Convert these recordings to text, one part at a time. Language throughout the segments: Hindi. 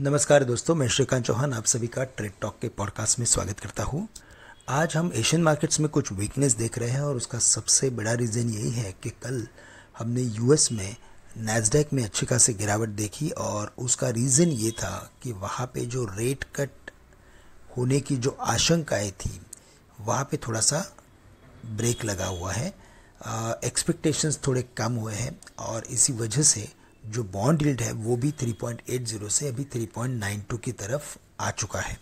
नमस्कार दोस्तों मैं श्रीकांत चौहान आप सभी का ट्रेड टॉक के पॉडकास्ट में स्वागत करता हूँ आज हम एशियन मार्केट्स में कुछ वीकनेस देख रहे हैं और उसका सबसे बड़ा रीज़न यही है कि कल हमने यूएस में नैसडेक में अच्छी खासी गिरावट देखी और उसका रीज़न ये था कि वहाँ पे जो रेट कट होने की जो आशंकाएँ थी वहाँ पे थोड़ा सा ब्रेक लगा हुआ है एक्सपेक्टेशंस थोड़े कम हुए हैं और इसी वजह से जो बॉन्ड यील्ड है वो भी 3.80 से अभी 3.92 की तरफ आ चुका है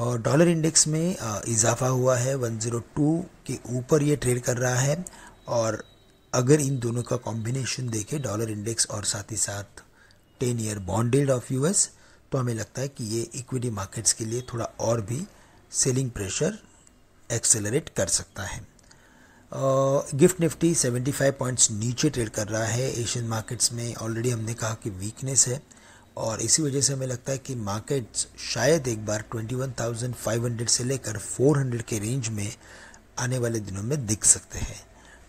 और डॉलर इंडेक्स में इजाफा हुआ है 102 के ऊपर ये ट्रेड कर रहा है और अगर इन दोनों का कॉम्बिनेशन देखें डॉलर इंडेक्स और साथ ही साथ ten year bonded of US तो हमें लगता है कि ये इक्विटी मार्केट्स के लिए थोड़ा और भी सेलिंग प्रेशर एक्सेलरेट कर सकता है गिफ्ट निफ्टी 75 पॉइंट्स नीचे ट्रेड कर रहा है एशियन मार्केट्स में ऑलरेडी हमने कहा कि वीकनेस है और इसी वजह से हमें लगता है कि मार्केट्स शायद एक बार 21,500 से लेकर 400 के रेंज में आने वाले दिनों में दिख सकते हैं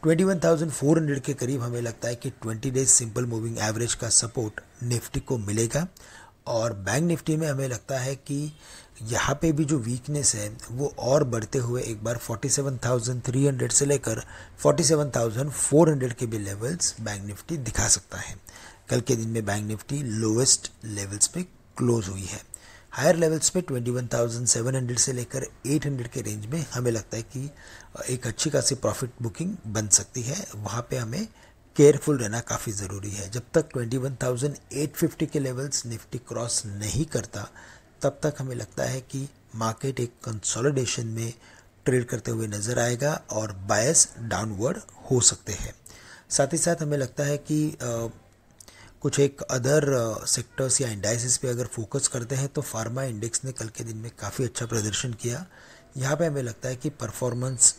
21,400 के करीब हमें लगता है कि 20 डेज सिंपल मूविंग एवरेज का सपोर्ट निफ्टी को मिलेगा और बैंक निफ्टी में हमें लगता है कि यहाँ पे भी जो वीकनेस है वो और बढ़ते हुए एक बार 47,300 से लेकर 47,400 के भी लेवल्स बैंक निफ्टी दिखा सकता है कल के दिन में बैंक निफ्टी लोवेस्ट लेवल्स पे क्लोज हुई है हायर लेवल्स पे 21,700 से लेकर 800 के रेंज में हमें लगता है कि एक अच्छी खासी प्रॉफिट बुकिंग बन सकती है वहाँ पे हमें केयरफुल रहना काफ़ी ज़रूरी है जब तक 21,850 के लेवल्स निफ्टी क्रॉस नहीं करता तब तक हमें लगता है कि मार्केट एक कंसोलिडेशन में ट्रेड करते हुए नज़र आएगा और बायस डाउनवर्ड हो सकते हैं साथ ही साथ हमें लगता है कि आ, कुछ एक अदर सेक्टर्स या इंडाइसिस पे अगर फोकस करते हैं तो फार्मा इंडेक्स ने कल के दिन में काफ़ी अच्छा प्रदर्शन किया यहाँ पे हमें लगता है कि परफॉर्मेंस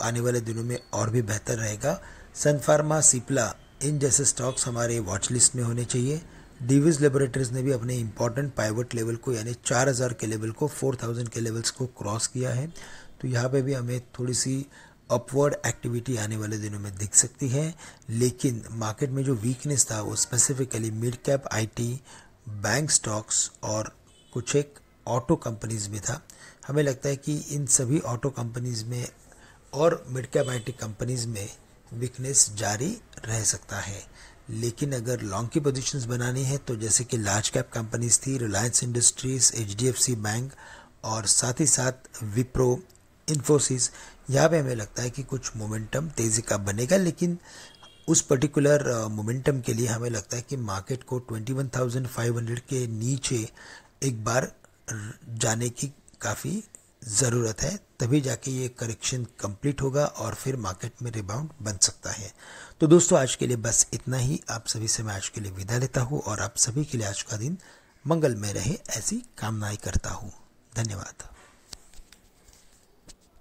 आने वाले दिनों में और भी बेहतर रहेगा सनफार्मा सिप्ला इन जैसे स्टॉक्स हमारे वॉच लिस्ट में होने चाहिए डिविज लेबोरेटरीज ने भी अपने इंपॉर्टेंट पाइवट लेवल को यानी 4000 के लेवल को 4000 के लेवल्स को क्रॉस किया है तो यहाँ पे भी हमें थोड़ी सी अपवर्ड एक्टिविटी आने वाले दिनों में दिख सकती है लेकिन मार्केट में जो वीकनेस था वो specifically mid cap IT bank stocks और कुछ एक ऑटो कंपनीज में था हमें लगता है कि इन सभी ऑटो कंपनीज में और मिड कैप आई कंपनीज में वीकनेस जारी रह सकता है लेकिन अगर लॉन्ग की पोजीशंस बनानी है तो जैसे कि लार्ज कैप कंपनीज थी रिलायंस इंडस्ट्रीज एच बैंक और साथ ही साथ विप्रो इन्फोसिस यहाँ पे हमें लगता है कि कुछ मोमेंटम तेज़ी का बनेगा लेकिन उस पर्टिकुलर मोमेंटम के लिए हमें लगता है कि मार्केट को 21,500 के नीचे एक बार जाने की काफ़ी ज़रूरत है तभी जाके ये करेक्शन कंप्लीट होगा और फिर मार्केट में रिबाउंड बन सकता है तो दोस्तों आज के लिए बस इतना ही आप सभी से मैं आज के लिए विदा लेता हूँ और आप सभी के लिए आज का दिन मंगलमय रहे ऐसी कामनाएं करता हूँ धन्यवाद